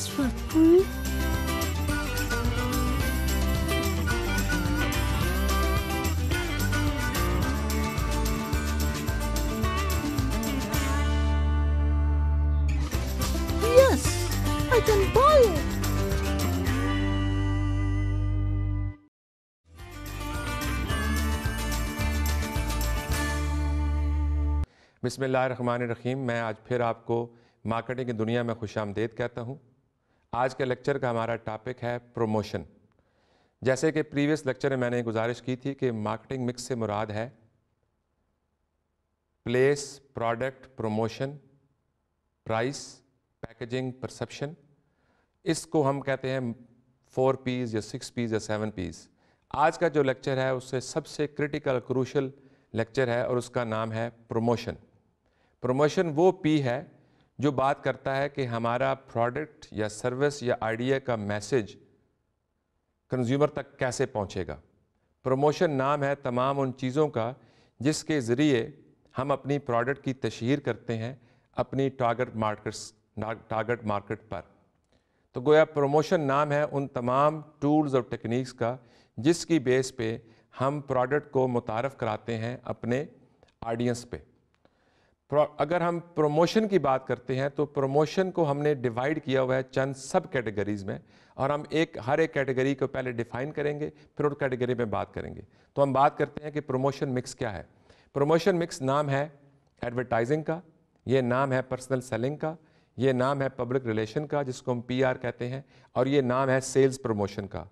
soit connu. Yes, I can buy it. मैं आज फिर आपको मार्केटिंग की दुनिया में खुश आमदेद कहता हूँ आज के लेक्चर का हमारा टॉपिक है प्रमोशन जैसे कि प्रीवियस लेक्चर में मैंने गुजारिश की थी कि मार्केटिंग मिक्स से मुराद है place product promotion price packaging perception इसको हम कहते हैं फोर पीस या सिक्स पीस या सेवन पीस आज का जो लेक्चर है उससे सबसे क्रिटिकल क्रूशल लेक्चर है और उसका नाम है प्रमोशन प्रमोशन वो पी है जो बात करता है कि हमारा प्रोडक्ट या सर्विस या आइडिया का मैसेज कंज्यूमर तक कैसे पहुंचेगा प्रमोशन नाम है तमाम उन चीज़ों का जिसके ज़रिए हम अपनी प्रोडक्ट की तशहर करते हैं अपनी टारगेट मार्केट्स टारगेट मार्केट पर तो गोया प्रमोशन नाम है उन तमाम टूल्स और टेक्निक्स का जिसकी बेस पे हम प्रोडक्ट को मुतारफ़ कराते हैं अपने ऑडियंस पे अगर हम प्रमोशन की बात करते हैं तो प्रमोशन को हमने डिवाइड किया हुआ है चंद सब कैटेगरीज में और हम एक हर एक कैटेगरी को पहले डिफाइन करेंगे फिर उन कैटेगरी में बात करेंगे तो हम बात करते हैं कि प्रमोशन मिक्स क्या है प्रमोशन मिक्स नाम है एडवर्टाइजिंग का ये नाम है पर्सनल सेलिंग का ये नाम है पब्लिक रिलेशन का जिसको हम पीआर कहते हैं और ये नाम है सेल्स प्रमोशन का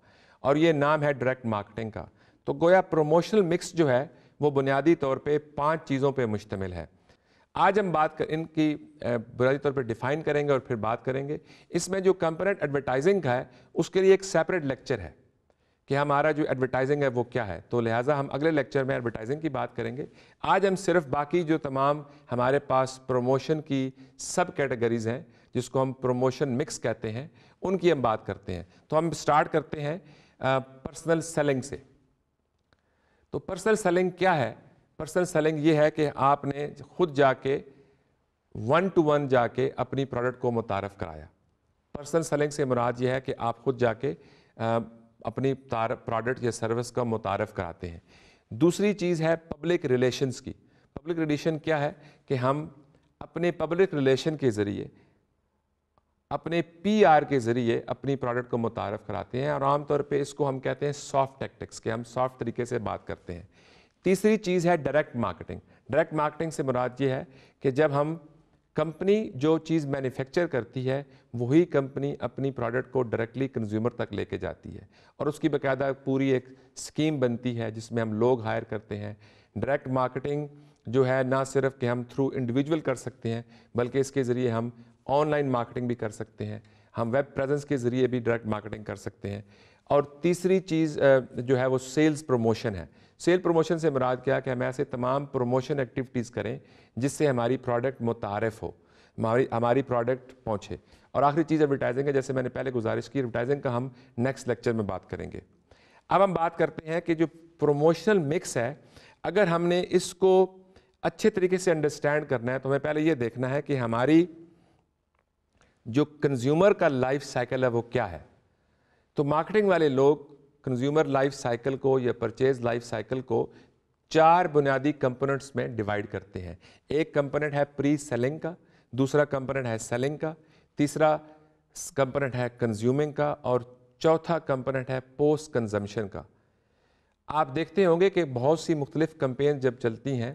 और ये नाम है डायरेक्ट मार्केटिंग का तो गोया प्रमोशनल मिक्स जो है वो बुनियादी तौर पे पांच चीज़ों पे मुश्तमिल है आज हम बात कर, इनकी बुनियादी तौर पर डिफाइन करेंगे और फिर बात करेंगे इसमें जो कंपोनेंट एडवर्टाइजिंग का है उसके लिए एक सेपरेट लेक्चर है कि हमारा जो एडवर्टाइजिंग है वो क्या है तो लिहाजा हम अगले लेक्चर में एडवर्टाइजिंग की बात करेंगे आज हम सिर्फ बाकी जो तमाम हमारे पास प्रमोशन की सब कैटेगरीज हैं जिसको हम प्रमोशन मिक्स कहते हैं उनकी हम बात करते हैं तो हम स्टार्ट करते हैं पर्सनल सेलिंग से तो पर्सनल सेलिंग क्या है पर्सनल सेलिंग ये है कि आपने खुद जाके वन टू वन जाके अपनी प्रोडक्ट को मुतारफ़ कराया पर्सनल सेलिंग से मुराद ये है कि आप खुद जाके अपनी प्रोडक्ट या सर्विस का मुतारफ़ कराते हैं दूसरी चीज़ है पब्लिक रिलेशंस की पब्लिक रिलेशन क्या है कि हम अपने पब्लिक रिलेशन के ज़रिए अपने पीआर के ज़रिए अपनी प्रोडक्ट को मुतारफ़ कराते हैं और आमतौर पे इसको हम कहते हैं सॉफ्ट टेक्टिक्स के हम सॉफ्ट तरीके से बात करते हैं तीसरी चीज़ है डायरेक्ट मार्केटिंग डायरेक्ट मार्केटिंग से मुराद ये है कि जब हम कंपनी जो चीज़ मैन्युफैक्चर करती है वही कंपनी अपनी प्रोडक्ट को डायरेक्टली कंज्यूमर तक लेके जाती है और उसकी बाकायदा पूरी एक स्कीम बनती है जिसमें हम लोग हायर करते हैं डायरेक्ट मार्केटिंग जो है ना सिर्फ कि हम थ्रू इंडिविजुअल कर सकते हैं बल्कि इसके ज़रिए हम ऑनलाइन मार्केटिंग भी कर सकते हैं हम वेब प्रेजेंस के ज़रिए भी डायरेक्ट मार्केटिंग कर सकते हैं और तीसरी चीज़ जो है वो सेल्स प्रमोशन है सेल प्रमोशन से मुराद क्या कि हम ऐसे तमाम प्रमोशन एक्टिविटीज़ करें जिससे हमारी प्रोडक्ट मुतारफ़ हो हमारी हमारी प्रोडक्ट पहुँचे और आखिरी चीज़ एडवर्टाइजिंग है जैसे मैंने पहले गुजारिश की एडवर्टाइजिंग का हम नेक्स्ट लेक्चर में बात करेंगे अब हम बात करते हैं कि जो प्रोमोशनल मिक्स है अगर हमने इसको अच्छे तरीके से अंडरस्टैंड करना है तो हमें पहले ये देखना है कि हमारी जो कंज्यूमर का लाइफ साइकिल है वो क्या है तो मार्केटिंग वाले लोग कंज्यूमर लाइफ साइकिल को या परचेज लाइफ साइकिल को चार बुनियादी कंपोनेंट्स में डिवाइड करते हैं एक कंपोनेंट है प्री सेलिंग का दूसरा कंपोनेंट है सेलिंग का तीसरा कंपोनेंट है कंज्यूमिंग का और चौथा कंपोनेंट है पोस्ट कंजम्पशन का आप देखते होंगे कि बहुत सी मुख्तलिफ कंपेन जब चलती हैं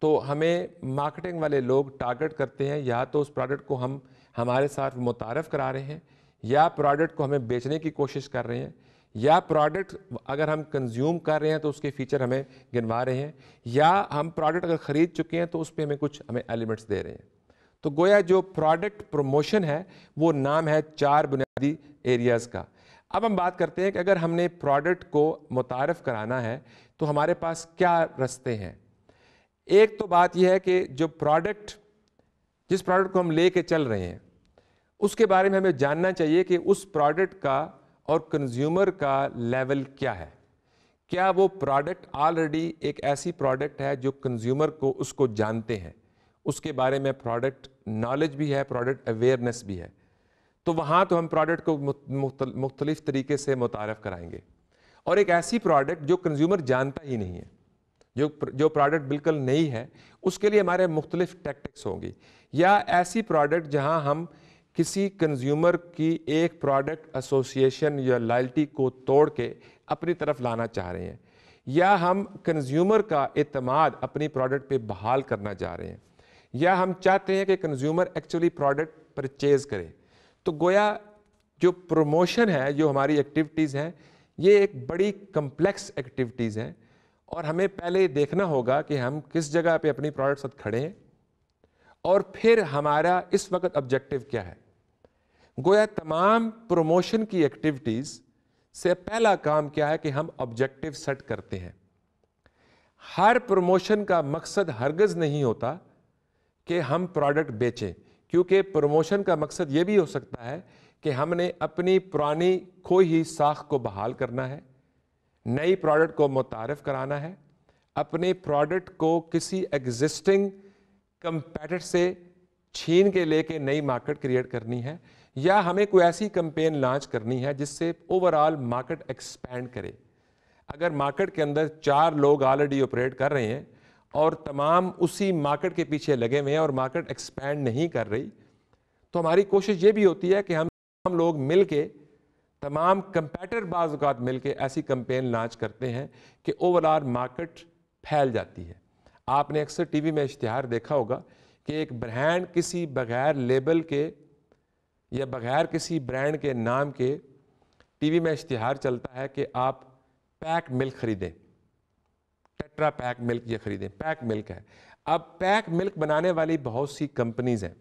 तो हमें मार्केटिंग वाले लोग टारगेट करते हैं या तो उस प्रोडक्ट को हम हमारे साथ मुतारफ़ करा रहे हैं या प्रोडक्ट को हमें बेचने की कोशिश कर रहे हैं या प्रोडक्ट अगर हम कंज्यूम कर रहे हैं तो उसके फीचर हमें गिनवा रहे हैं या हम प्रोडक्ट अगर ख़रीद चुके हैं तो उस पर हमें कुछ हमें एलिमेंट्स दे रहे हैं तो गोया जो प्रोडक्ट प्रमोशन है वो नाम है चार बुनियादी एरियाज़ का अब हम बात करते हैं कि अगर हमने प्रोडक्ट को मुतारफ़ कराना है तो हमारे पास क्या रस्ते हैं एक तो बात यह है कि जो प्रोडक्ट जिस प्रोडक्ट को हम ले कर चल रहे हैं उसके बारे में हमें जानना चाहिए कि उस प्रोडक्ट का और कंज्यूमर का लेवल क्या है क्या वो प्रोडक्ट ऑलरेडी एक ऐसी प्रोडक्ट है जो कंज्यूमर को उसको जानते हैं उसके बारे में प्रोडक्ट नॉलेज भी है प्रोडक्ट अवेयरनेस भी है तो वहाँ तो हम प्रोडक्ट को मुख्तलिफ तरीके से मुतारफ़ कराएंगे और एक ऐसी प्रोडक्ट जो कंज्यूमर जानता ही नहीं है जो जो प्रोडक्ट बिल्कुल नई है उसके लिए हमारे मुख्तलिफ टेक्टिक्स होंगी या ऐसी प्रोडक्ट जहाँ हम किसी कंज्यूमर की एक प्रोडक्ट एसोसिएशन या लाइल्टी को तोड़ के अपनी तरफ लाना चाह रहे हैं या हम कंज्यूमर का अतमाद अपनी प्रोडक्ट पे बहाल करना चाह रहे हैं या हम चाहते हैं कि कंज्यूमर एक्चुअली प्रोडक्ट परचेज़ करें तो गोया जो प्रमोशन है जो हमारी एक्टिविटीज़ हैं ये एक बड़ी कम्प्लेक्स एक्टिविटीज़ हैं और हमें पहले देखना होगा कि हम किस जगह पे अपनी प्रोडक्ट साथ खड़े हैं और फिर हमारा इस वक्त ऑब्जेक्टिव क्या है गोया तमाम प्रोमोशन की एक्टिविटीज़ से पहला काम क्या है कि हम ऑब्जेक्टिव सेट करते हैं हर प्रमोशन का मकसद हरगज़ नहीं होता कि हम प्रोडक्ट बेचें क्योंकि प्रमोशन का मकसद ये भी हो सकता है कि हमने अपनी पुरानी खोई ही साख को बहाल करना है नई प्रोडक्ट को मुतारफ़ कराना है अपने प्रोडक्ट को किसी एग्जिस्टिंग कंपेटर से छीन के लेके नई मार्केट क्रिएट करनी है या हमें कोई ऐसी कंपेन लॉन्च करनी है जिससे ओवरऑल मार्केट एक्सपेंड करे अगर मार्केट के अंदर चार लोग ऑलरेडी ऑपरेट कर रहे हैं और तमाम उसी मार्केट के पीछे लगे हुए हैं और मार्केट एक्सपैंड नहीं कर रही तो हमारी कोशिश ये भी होती है कि हम हम लोग मिल के तमाम कंपेटर बाज़ात मिल के ऐसी कंपेन लॉन्च करते हैं कि ओवरऑल मार्केट फैल जाती है आपने अक्सर टीवी में इश्तहार देखा होगा कि एक ब्रांड किसी बगैर लेबल के या बगैर किसी ब्रांड के नाम के टीवी में इश्तहार चलता है कि आप पैक मिल्क ख़रीदें टेट्रा पैक मिल्क ये ख़रीदें पैक मिल्क है अब पैक मिल्क बनाने वाली बहुत सी कंपनीज़ हैं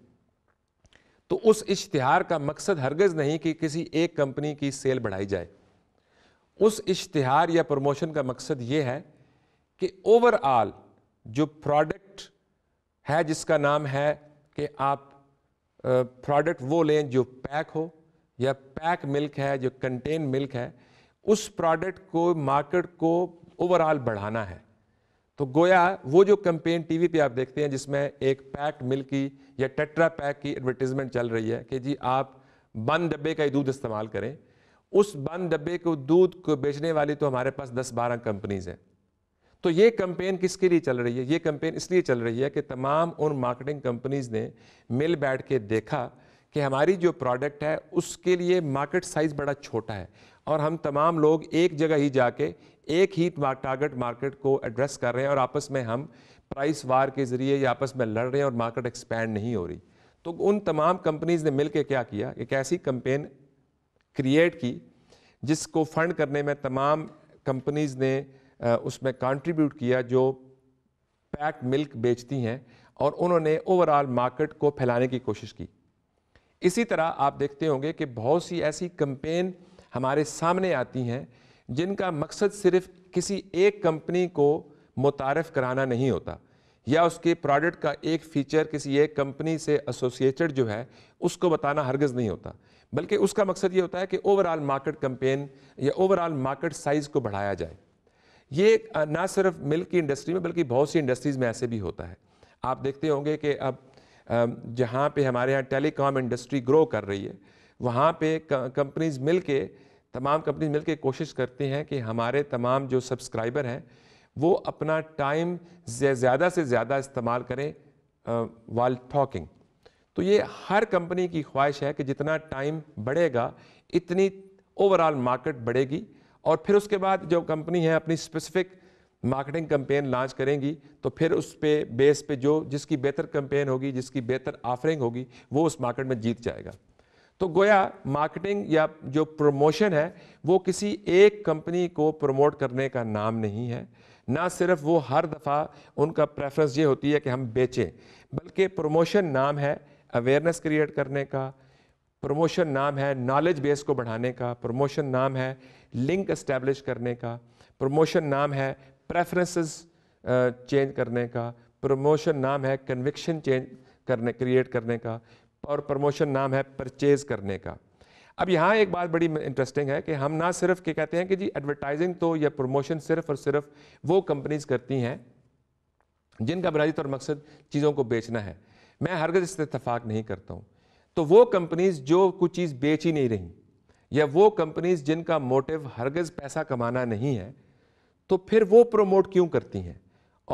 तो उस इश्तिहार का मकसद हरगज़ नहीं कि किसी एक कंपनी की सेल बढ़ाई जाए उस इश्तहार या प्रमोशन का मकसद ये है कि ओवरऑल जो प्रोडक्ट है जिसका नाम है कि आप प्रोडक्ट वो लें जो पैक हो या पैक मिल्क है जो कंटेन मिल्क है उस प्रोडक्ट को मार्केट को ओवरऑल बढ़ाना है तो गोया वो जो कंपेन टीवी पे आप देखते हैं जिसमें एक पैक्ड मिल्क की या टेट्रा पैक की एडवर्टीजमेंट चल रही है कि जी आप बंद डब्बे का ही दूध इस्तेमाल करें उस बंद डब्बे को दूध को बेचने वाली तो हमारे पास 10-12 कंपनीज हैं तो ये कंपेन किसके लिए चल रही है ये कंपेन इसलिए चल रही है कि तमाम उन मार्केटिंग कंपनीज़ ने मिल बैठ के देखा कि हमारी जो प्रोडक्ट है उसके लिए मार्केट साइज़ बड़ा छोटा है और हम तमाम लोग एक जगह ही जाके एक ही टारगेट मार्केट को एड्रेस कर रहे हैं और आपस में हम प्राइस वार के ज़रिए या आपस में लड़ रहे हैं और मार्केट एक्सपैंड नहीं हो रही तो उन तमाम कंपनीज़ ने मिलकर क्या किया एक ऐसी कंपेन क्रिएट की जिसको फंड करने में तमाम कंपनीज़ ने उसमें कंट्रीब्यूट किया जो पैक मिल्क बेचती हैं और उन्होंने ओवरऑल मार्केट को फैलाने की कोशिश की इसी तरह आप देखते होंगे कि बहुत सी ऐसी कंपेन हमारे सामने आती हैं जिनका मकसद सिर्फ किसी एक कंपनी को मुतारफ़ कराना नहीं होता या उसके प्रोडक्ट का एक फ़ीचर किसी एक कंपनी से एसोसिएटेड जो है उसको बताना हरगज़ नहीं होता बल्कि उसका मकसद ये होता है कि ओवरऑल मार्केट कंपेन या ओवरऑल मार्केट साइज़ को बढ़ाया जाए ये ना सिर्फ मिल्क की इंडस्ट्री में बल्कि बहुत सी इंडस्ट्रीज़ में ऐसे भी होता है आप देखते होंगे कि अब जहाँ पे हमारे यहाँ टेलीकॉम इंडस्ट्री ग्रो कर रही है वहाँ पे कंपनीज मिल के तमाम कंपनीज मिल के कोशिश करती हैं कि हमारे तमाम जो सब्सक्राइबर हैं वो अपना टाइम ज़्यादा से ज़्यादा इस्तेमाल करें वाल टॉकिंग तो ये हर कंपनी की ख्वाहिश है कि जितना टाइम बढ़ेगा इतनी ओवरऑल मार्केट बढ़ेगी और फिर उसके बाद जो कंपनी है अपनी स्पेसिफिक मार्केटिंग कंपेन लॉन्च करेंगी तो फिर उस पे बेस पे जो जिसकी बेहतर कंपेन होगी जिसकी बेहतर ऑफरिंग होगी वो उस मार्केट में जीत जाएगा तो गोया मार्केटिंग या जो प्रमोशन है वो किसी एक कंपनी को प्रमोट करने का नाम नहीं है ना सिर्फ वो हर दफ़ा उनका प्रेफरेंस ये होती है कि हम बेचें बल्कि प्रमोशन नाम है अवेयरनेस क्रिएट करने का प्रमोशन नाम है नॉलेज बेस को बढ़ाने का प्रमोशन नाम है लिंक इस्टेब्लिश करने का प्रमोशन नाम है प्रेफरेंसेस चेंज करने का प्रमोशन नाम है कन्विक्शन चेंज करने क्रिएट करने का और प्रमोशन नाम है परचेज़ करने का अब यहाँ एक बात बड़ी इंटरेस्टिंग है कि हम ना सिर्फ क्या कहते हैं कि जी एडवर्टाइजिंग तो या प्रमोशन सिर्फ और सिर्फ वो कंपनीज करती हैं जिनका बुनियादी तौर मकसद चीज़ों को बेचना है मैं हरगज इस इतफाक़ नहीं करता हूँ तो वो कंपनीज़ जो कुछ चीज़ बेच ही नहीं रहीं या वो कंपनीज जिनका मोटिव हरगज़ पैसा कमाना नहीं है तो फिर वो प्रमोट क्यों करती हैं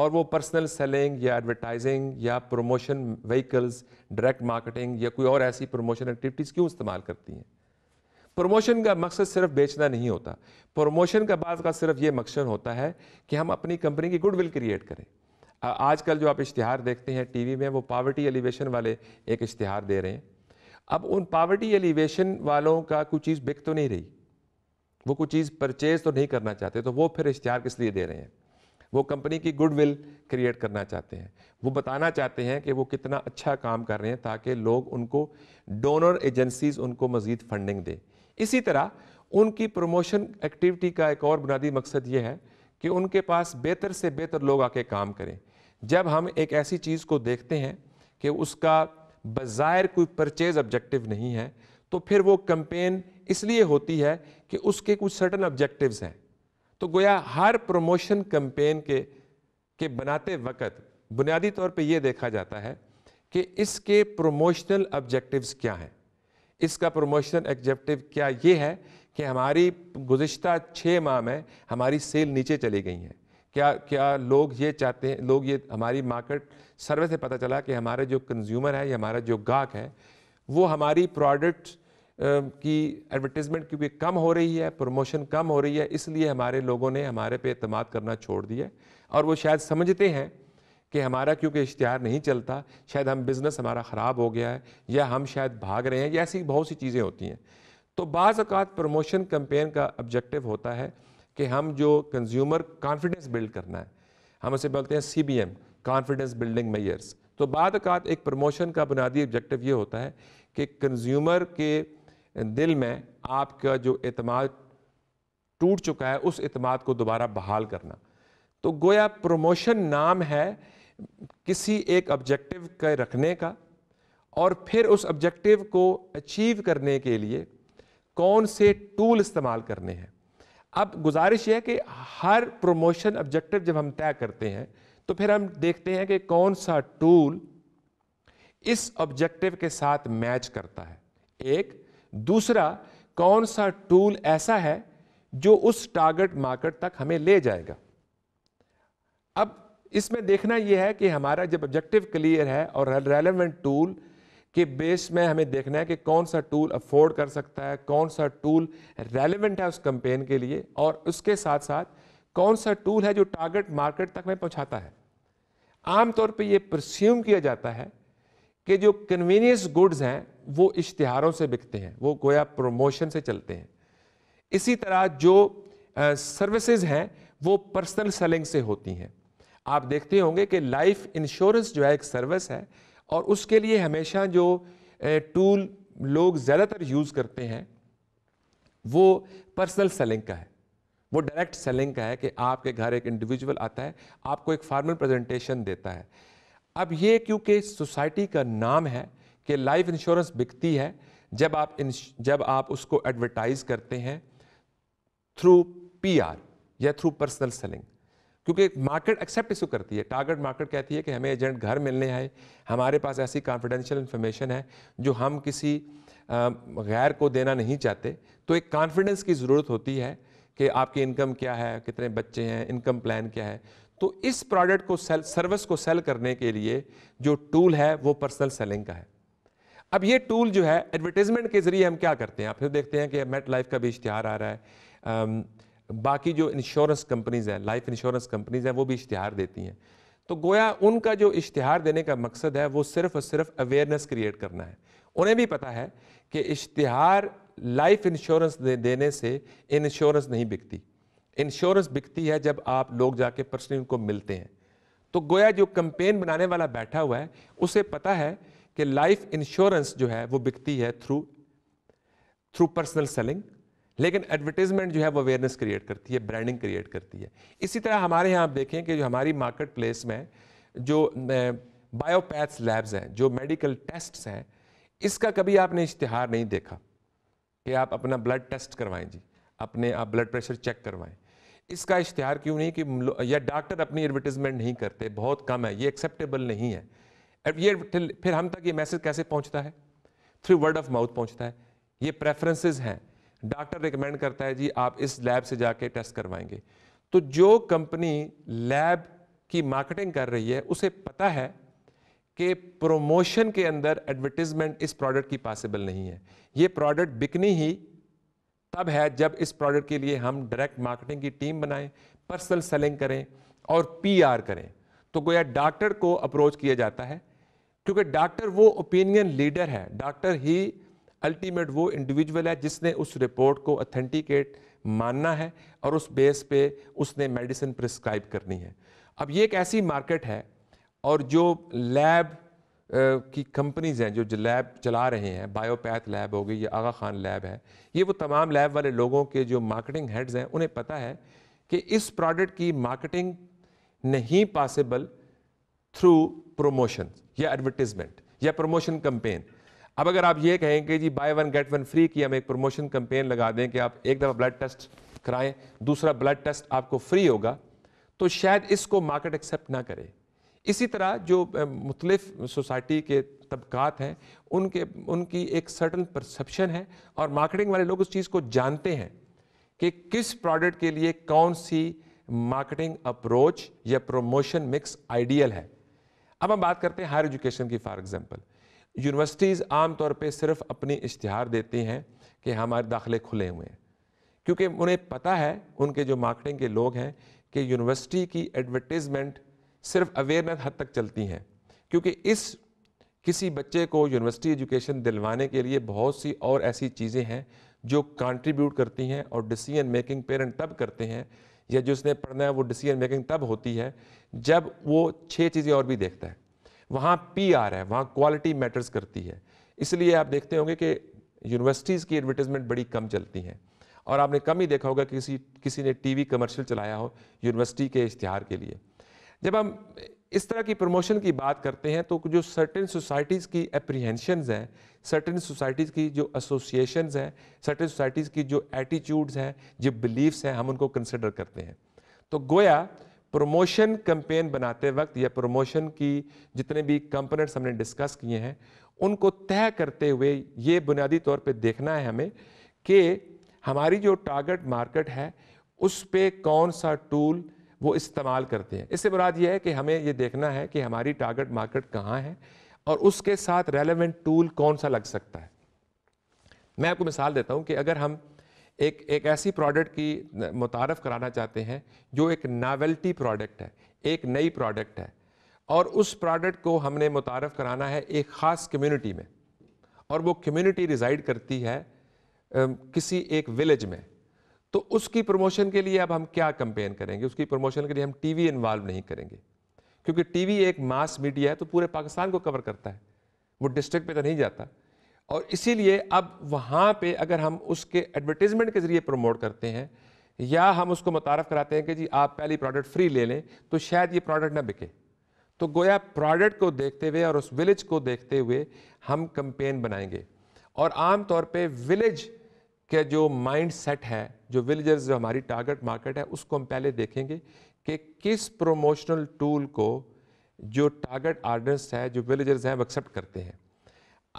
और वो पर्सनल सेलिंग या एडवर्टाइजिंग या प्रमोशन व्हीकल्स डायरेक्ट मार्केटिंग या कोई और ऐसी प्रमोशन एक्टिविटीज़ क्यों इस्तेमाल करती हैं प्रमोशन का मकसद सिर्फ बेचना नहीं होता प्रमोशन का बाद का सिर्फ ये मकसद होता है कि हम अपनी कंपनी की गुडविल क्रिएट करें आजकल जो आप इश्तिहार देखते हैं टीवी में वो पावर्टी एलिवेशन वाले एक इश्तिहार दे रहे हैं अब उन पावर्टी एलिवेशन वालों का कोई चीज़ बिक तो नहीं रही वो कुछ चीज़ परचेज तो नहीं करना चाहते तो वो फिर इश्तहार किस लिए दे रहे हैं वो कंपनी की गुडविल क्रिएट करना चाहते हैं वो बताना चाहते हैं कि वो कितना अच्छा काम कर रहे हैं ताकि लोग उनको डोनर एजेंसीज उनको मज़ीद फंडिंग दें इसी तरह उनकी प्रमोशन एक्टिविटी का एक और बुनियादी मकसद ये है कि उनके पास बेहतर से बेहतर लोग आके काम करें जब हम एक ऐसी चीज़ को देखते हैं कि उसका बाज़ायर कोई परचेज ऑब्जेक्टिव नहीं है तो फिर वो कंपेन इसलिए होती है कि उसके कुछ सर्टन ऑब्जेक्टिव्स हैं तो गोया हर प्रमोशन कंपेन के के बनाते वक्त बुनियादी तौर पे ये देखा जाता है कि इसके प्रोमोशनल ऑब्जेक्टिव्स क्या हैं इसका प्रोमोशनल ऑब्जेक्टिव क्या ये है कि हमारी गुज्त छः माह में हमारी सेल नीचे चली गई हैं क्या क्या लोग ये चाहते हैं लोग ये हमारी मार्केट सर्वे से पता चला कि हमारे जो कंज्यूमर है या हमारा जो गाहक है वो हमारी प्रोडक्ट की एडवर्टीज़मेंट क्योंकि कम हो रही है प्रमोशन कम हो रही है इसलिए हमारे लोगों ने हमारे पे अतमाद करना छोड़ दिया और वो शायद समझते हैं कि हमारा क्योंकि इश्तहार नहीं चलता शायद हम बिज़नेस हमारा ख़राब हो गया है या हम शायद भाग रहे हैं या ऐसी बहुत सी चीज़ें होती हैं तो बाज़ प्रमोशन कम्पेन का ऑब्जेक्टिव होता है कि हम जो कंज्यूमर कॉन्फिडेंस बिल्ड करना है हम उसे बोलते हैं C B M confidence building measures तो बाद अकात एक प्रमोशन का बुनियादी ऑब्जेक्टिव ये होता है कि कंज्यूमर के दिल में आपका जो अतमाद टूट चुका है उस अतमाद को दोबारा बहाल करना तो गोया प्रमोशन नाम है किसी एक ऑब्जेक्टिव के रखने का और फिर उस ऑब्जेक्टिव को अचीव करने के लिए कौन से टूल इस्तेमाल करने हैं अब गुजारिश यह है कि हर प्रमोशन ऑब्जेक्टिव जब हम तय करते हैं तो फिर हम देखते हैं कि कौन सा टूल इस ऑब्जेक्टिव के साथ मैच करता है एक दूसरा कौन सा टूल ऐसा है जो उस टारगेट मार्केट तक हमें ले जाएगा अब इसमें देखना यह है कि हमारा जब ऑब्जेक्टिव क्लियर है और रेलेवेंट टूल कि बेस में हमें देखना है कि कौन सा टूल अफोर्ड कर सकता है कौन सा टूल रेलिवेंट है उस कंपेन के लिए और उसके साथ साथ कौन सा टूल है जो टारगेट मार्केट तक में पहुंचाता है आमतौर पे ये प्रस्यूम किया जाता है कि जो कन्वीनियंस गुड्स हैं वो इश्तहारों से बिकते हैं वो गोया प्रमोशन से चलते हैं इसी तरह जो सर्विसेज हैं वो पर्सनल सेलिंग से होती हैं आप देखते होंगे कि लाइफ इंश्योरेंस जो है एक सर्विस है और उसके लिए हमेशा जो टूल लोग ज़्यादातर यूज़ करते हैं वो पर्सनल सेलिंग का है वो डायरेक्ट सेलिंग का है कि आपके घर एक इंडिविजुअल आता है आपको एक फार्मल प्रेजेंटेशन देता है अब ये क्योंकि सोसाइटी का नाम है कि लाइफ इंश्योरेंस बिकती है जब आप जब आप उसको एडवर्टाइज करते हैं थ्रू पीआर या थ्रू पर्सनल सेलिंग क्योंकि मार्केट एक्सेप्ट इसको करती है टारगेट मार्केट कहती है कि हमें एजेंट घर मिलने आए हमारे पास ऐसी कॉन्फिडेंशियल इन्फॉर्मेशन है जो हम किसी गैर को देना नहीं चाहते तो एक कॉन्फिडेंस की ज़रूरत होती है कि आपकी इनकम क्या है कितने बच्चे हैं इनकम प्लान क्या है तो इस प्रोडक्ट को सेल सर्विस को सेल करने के लिए जो टूल है वो पर्सनल सेलिंग का है अब ये टूल जो है एडवर्टीजमेंट के जरिए हम क्या करते हैं आप फिर देखते हैं कि मेट लाइफ का भी इश्तहार आ रहा है बाकी जो इंश्योरेंस कंपनीज़ हैं लाइफ इंश्योरेंस कंपनीज़ हैं वो भी इश्तहार देती हैं तो गोया उनका जो इश्तहार देने का मकसद है वो सिर्फ और सिर्फ अवेयरनेस क्रिएट करना है उन्हें भी पता है कि इश्तहार लाइफ इंश्योरेंस दे देने से इंश्योरेंस नहीं बिकती इंश्योरेंस बिकती है जब आप लोग जाके पर्सनली उनको मिलते हैं तो गोया जो कंपेन बनाने वाला बैठा हुआ है उसे पता है कि लाइफ इंश्योरेंस जो है वो बिकती है थ्रू थ्रू पर्सनल सेलिंग लेकिन एडवर्टीजमेंट जो है वो अवेयरनेस क्रिएट करती है ब्रांडिंग क्रिएट करती है इसी तरह हमारे यहाँ आप देखें कि जो हमारी मार्केट प्लेस में जो बायोपैथ्स लैब्स हैं जो मेडिकल टेस्ट्स हैं इसका कभी आपने इश्तहार नहीं देखा कि आप अपना ब्लड टेस्ट करवाएं जी अपने आप ब्लड प्रेशर चेक करवाएं इसका इश्तहार क्यों नहीं कि या डॉक्टर अपनी एडवर्टीजमेंट नहीं करते बहुत कम है ये एक्सेप्टेबल नहीं है ये फिर हम तक ये मैसेज कैसे पहुंचता है थ्रू वर्ड ऑफ माउथ पहुंचता है ये प्रेफरेंसेस हैं डॉक्टर रिकमेंड करता है जी आप इस लैब से जाके टेस्ट करवाएंगे तो जो कंपनी लैब की मार्केटिंग कर रही है उसे पता है कि प्रोमोशन के अंदर एडवर्टिजमेंट इस प्रोडक्ट की पॉसिबल नहीं है ये प्रोडक्ट बिकनी ही तब है जब इस प्रोडक्ट के लिए हम डायरेक्ट मार्केटिंग की टीम बनाएं पर्सनल सेलिंग करें और पीआर करें तो गोया डॉक्टर को अप्रोच किया जाता है क्योंकि डॉक्टर वो ओपिनियन लीडर है डॉक्टर ही अल्टीमेट वो इंडिविजुअल है जिसने उस रिपोर्ट को अथेंटिकेट मानना है और उस बेस पे उसने मेडिसिन प्रिस्क्राइब करनी है अब ये एक ऐसी मार्केट है और जो लैब की कंपनीज हैं जो लैब चला रहे हैं बायोपैथ लैब हो गई या आगा खान लैब है ये वो तमाम लैब वाले लोगों के जो मार्केटिंग हेड्स हैं उन्हें पता है कि इस प्रोडक्ट की मार्केटिंग नहीं पॉसिबल थ्रू प्रोमोशन या एडवर्टिजमेंट या प्रमोशन कंपेन अब अगर आप ये कहें कि जी buy one get one free की हम एक प्रमोशन कंपेन लगा दें कि आप एक दफ़ा ब्लड टेस्ट कराएं दूसरा ब्लड टेस्ट आपको फ्री होगा तो शायद इसको मार्केट एक्सेप्ट ना करे इसी तरह जो मुख्तलिफ सोसाइटी के तबकात हैं उनके उनकी एक सर्टन परसप्शन है और मार्केटिंग वाले लोग उस चीज़ को जानते हैं कि किस प्रोडक्ट के लिए कौन सी मार्केटिंग अप्रोच या प्रोमोशन मिक्स आइडियल है अब हम बात करते हैं हायर एजुकेशन की फॉर एग्जांपल यूनिवर्सिटीज़ आम तौर पे सिर्फ अपनी इश्तहार देती हैं कि हमारे दाखिले खुले हुए हैं क्योंकि उन्हें पता है उनके जो मार्केटिंग के लोग हैं कि यूनिवर्सिटी की एडवर्टीज़मेंट सिर्फ अवेयरनेस हद तक चलती हैं क्योंकि इस किसी बच्चे को यूनिवर्सिटी एजुकेशन दिलवाने के लिए बहुत सी और ऐसी चीज़ें हैं जो कंट्रीब्यूट करती हैं और डिसीजन मेकिंग पेरेंट तब करते हैं या जिसने पढ़ना है वो डिसीजन मेकिंग तब होती है जब वो छः चीज़ें और भी देखता है वहाँ पी आर है वहाँ क्वालिटी मैटर्स करती है इसलिए आप देखते होंगे कि यूनिवर्सिटीज़ की एडवर्टीज़मेंट बड़ी कम चलती हैं और आपने कम ही देखा होगा कि किसी किसी ने टीवी कमर्शियल चलाया हो यूनिवर्सिटी के इश्तिहार के लिए जब हम इस तरह की प्रमोशन की बात करते हैं तो जो सर्टेन सोसाइटीज़ की अप्रीहेंशनज हैं सर्टेन सोसाइटीज़ की जो एसोसिएशन हैं सर्टेन सोसाइटीज़ की जो एटीट्यूड्स हैं जो बिलीव्स हैं हम उनको कंसिडर करते हैं तो गोया प्रमोशन कैंपेन बनाते वक्त या प्रमोशन की जितने भी कंपोनेंट्स हमने डिस्कस किए हैं उनको तय करते हुए ये बुनियादी तौर पे देखना है हमें कि हमारी जो टारगेट मार्केट है उस पर कौन सा टूल वो इस्तेमाल करते हैं इससे मुराद ये है कि हमें ये देखना है कि हमारी टारगेट मार्केट कहाँ है और उसके साथ रेलेवेंट टूल कौन सा लग सकता है मैं आपको मिसाल देता हूँ कि अगर हम एक एक ऐसी प्रोडक्ट की मुतारफ़ कराना चाहते हैं जो एक नावल्टी प्रोडक्ट है एक नई प्रोडक्ट है और उस प्रोडक्ट को हमने मुतारफ़ कराना है एक ख़ास कम्युनिटी में और वो कम्युनिटी रिज़ाइड करती है किसी एक विलेज में तो उसकी प्रमोशन के लिए अब हम क्या कंपेन करेंगे उसकी प्रमोशन के लिए हम टीवी इन्वॉल्व नहीं करेंगे क्योंकि टीवी एक मास मीडिया है तो पूरे पाकिस्तान को कवर करता है वो डिस्ट्रिक्ट पे तो नहीं जाता और इसीलिए अब वहाँ पे अगर हम उसके एडवर्टीज़मेंट के ज़रिए प्रमोट करते हैं या हम उसको मुतारफ़ कराते हैं कि जी आप पहली प्रोडक्ट फ्री ले लें तो शायद ये प्रोडक्ट ना बिके तो गोया प्रोडक्ट को देखते हुए और उस विलेज को देखते हुए हम कंपेन बनाएंगे और आम तौर पे विलेज के जो माइंड सेट है जो विलेजर्स जो हमारी टारगेट मार्केट है उसको हम पहले देखेंगे कि किस प्रोमोशनल टूल को जो टारगेट आर्डर्स है जो विलेजर्स हैं वो एक्सेप्ट करते हैं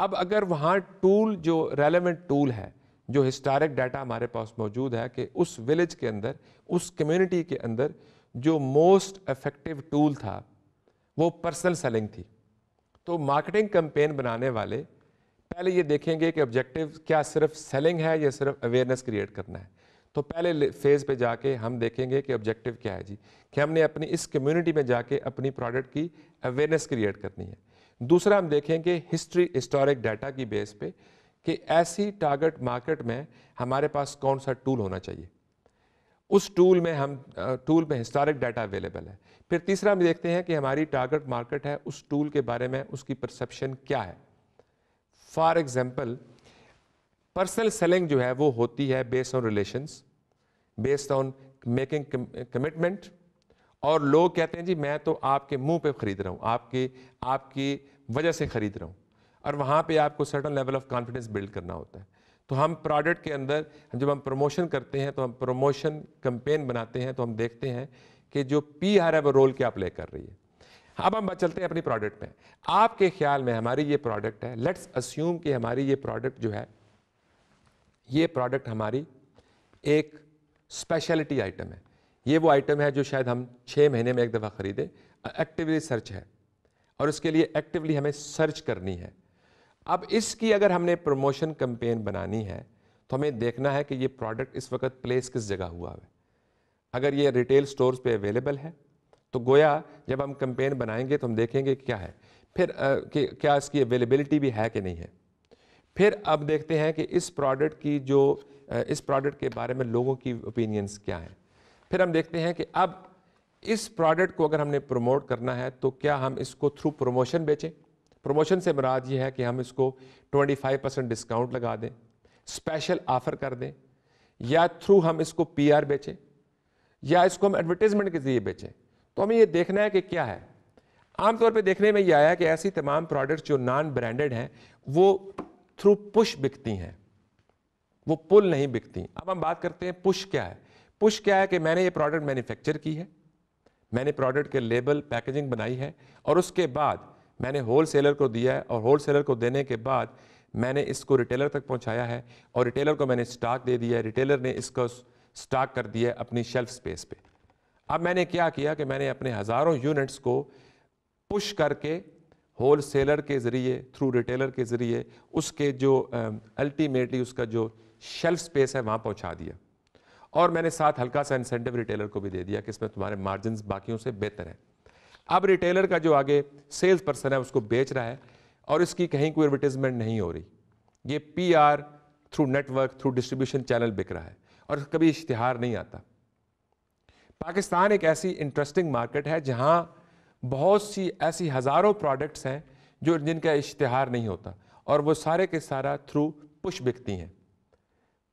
अब अगर वहाँ टूल जो रेलेवेंट टूल है जो हिस्टारिक डाटा हमारे पास मौजूद है कि उस विलेज के अंदर उस कम्युनिटी के अंदर जो मोस्ट इफेक्टिव टूल था वो पर्सनल सेलिंग थी तो मार्केटिंग कैंपेन बनाने वाले पहले ये देखेंगे कि ऑब्जेक्टिव क्या सिर्फ सेलिंग है या सिर्फ अवेयरनेस क्रिएट करना है तो पहले फेज़ पे जाके हम देखेंगे कि ऑब्जेक्टिव क्या है जी कि हमने अपनी इस कम्युनिटी में जाके अपनी प्रोडक्ट की अवेयरनेस क्रिएट करनी है दूसरा हम देखेंगे हिस्ट्री हिस्टोरिक डाटा की बेस पे कि ऐसी टारगेट मार्केट में हमारे पास कौन सा टूल होना चाहिए उस टूल में हम टूल में हिस्टोरिक डाटा अवेलेबल है फिर तीसरा हम देखते हैं कि हमारी टारगेट मार्केट है उस टूल के बारे में उसकी परसेप्शन क्या है फॉर एग्जाम्पल पर्सनल सेलिंग जो है वो होती है based on relations based on making commitment और लोग कहते हैं जी मैं तो आपके मुंह पे ख़रीद रहा हूँ आपके आपकी वजह से ख़रीद रहा हूँ और वहाँ पे आपको certain level of confidence build करना होता है तो हम प्रोडक्ट के अंदर जब हम प्रमोशन करते हैं तो हम प्रमोशन कंपेन बनाते हैं तो हम देखते हैं कि जो पी आर है वो रोल क्या प्ले कर रही है अब हम चलते हैं अपनी प्रोडक्ट में आपके ख्याल में हमारी ये प्रोडक्ट है लेट्स अस्यूम कि हमारी ये प्रोडक्ट जो है ये प्रोडक्ट हमारी एक स्पेशलिटी आइटम है ये वो आइटम है जो शायद हम छः महीने में एक दफ़ा ख़रीदें एक्टिवली सर्च है और उसके लिए एक्टिवली हमें सर्च करनी है अब इसकी अगर हमने प्रमोशन कंपेन बनानी है तो हमें देखना है कि ये प्रोडक्ट इस वक्त प्लेस किस जगह हुआ है अगर ये रिटेल स्टोर्स पे अवेलेबल है तो गोया जब हम कंपेन बनाएंगे तो हम देखेंगे क्या है फिर आ, कि क्या इसकी अवेलेबिलिटी भी है कि नहीं है फिर अब देखते हैं कि इस प्रोडक्ट की जो इस प्रोडक्ट के बारे में लोगों की ओपिनियंस क्या हैं फिर हम देखते हैं कि अब इस प्रोडक्ट को अगर हमने प्रमोट करना है तो क्या हम इसको थ्रू प्रमोशन बेचें प्रमोशन से मराद ये है कि हम इसको 25 परसेंट डिस्काउंट लगा दें स्पेशल ऑफ़र कर दें या थ्रू हम इसको पीआर बेचें या इसको हम एडवर्टीज़मेंट के ज़रिए बेचें तो हमें ये देखना है कि क्या है आमतौर पर देखने में यह आया कि ऐसी तमाम प्रोडक्ट्स जो नॉन ब्रांडेड हैं वो थ्रू पुश बिकती हैं वो पुल नहीं बिकती अब हम बात करते हैं पुश क्या है पुश क्या है कि मैंने ये प्रोडक्ट मैन्युफैक्चर की है मैंने प्रोडक्ट के लेबल पैकेजिंग बनाई है और उसके बाद मैंने होल सेलर को दिया है और होल सेलर को देने के बाद मैंने इसको रिटेलर तक पहुंचाया है और रिटेलर को मैंने स्टॉक दे दिया है रिटेलर ने इसको स्टॉक कर दिया है अपनी शेल्फ स्पेस पे अब मैंने क्या किया कि मैंने अपने हज़ारों यूनिट्स को पुश करके होल सेलर के ज़रिए थ्रू रिटेलर के ज़रिए उसके जो अल्टीमेटली उसका जो शेल्फ स्पेस है वहाँ पहुँचा दिया और मैंने साथ हल्का सा इंसेंटिव रिटेलर को भी दे दिया कि इसमें तुम्हारे मार्जिन बाकियों से बेहतर है अब रिटेलर का जो आगे सेल्स पर्सन है उसको बेच रहा है और इसकी कहीं कोई एडवर्टीजमेंट नहीं हो रही ये P through network through distribution channel बिक रहा है और कभी इश्तिहार नहीं आता पाकिस्तान एक ऐसी इंटरेस्टिंग मार्केट है जहाँ बहुत सी ऐसी हज़ारों प्रोडक्ट्स हैं जो जिनका इश्तिहार नहीं होता और वो सारे के सारा थ्रू पुश बिकती हैं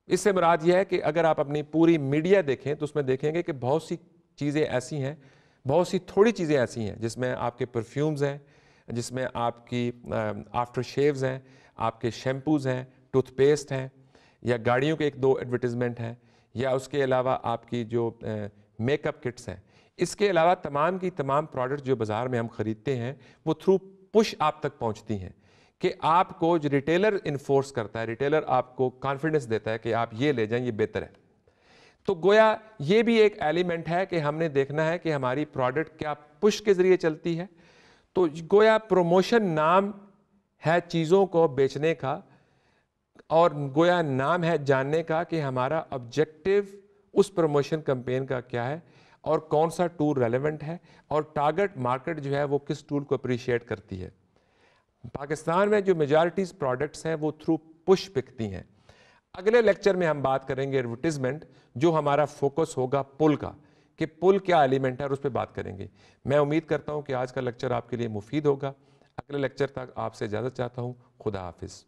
इससे मुराद यह है कि अगर आप अपनी पूरी मीडिया देखें तो उसमें देखेंगे कि बहुत सी चीज़ें ऐसी हैं बहुत सी थोड़ी चीज़ें ऐसी हैं जिसमें आपके परफ्यूम्स हैं जिसमें आपकी आफ्टर शेव्स हैं आपके शैम्पूज़ हैं टूथपेस्ट हैं या गाड़ियों के एक दो एडवर्टिजमेंट हैं या उसके अलावा आपकी जो मेकअप किट्स हैं इसके अलावा तमाम की तमाम प्रोडक्ट जो बाज़ार में हम ख़रीदते हैं वो थ्रू पुश आप तक पहुँचती हैं कि आपको जो रिटेलर इन्फोर्स करता है रिटेलर आपको कॉन्फिडेंस देता है कि आप ये ले जाएं ये बेहतर है तो गोया ये भी एक एलिमेंट है कि हमने देखना है कि हमारी प्रोडक्ट क्या पुश के ज़रिए चलती है तो गोया प्रोमोशन नाम है चीज़ों को बेचने का और गोया नाम है जानने का कि हमारा ऑब्जेक्टिव उस प्रमोशन कंपेन का क्या है और कौन सा टूल रेलिवेंट है और टारगेट मार्केट जो है वो किस टूल को अप्रिशिएट करती है पाकिस्तान में जो मेजॉरिटीज़ प्रोडक्ट्स हैं वो थ्रू पुश बिकती हैं अगले लेक्चर में हम बात करेंगे एडवर्टिजमेंट जो हमारा फोकस होगा पुल का कि पुल क्या एलिमेंट है और उस पर बात करेंगे मैं उम्मीद करता हूँ कि आज का लेक्चर आपके लिए मुफीद होगा अगले लेक्चर तक आपसे इजाज़त चाहता हूँ खुदा हाफिज़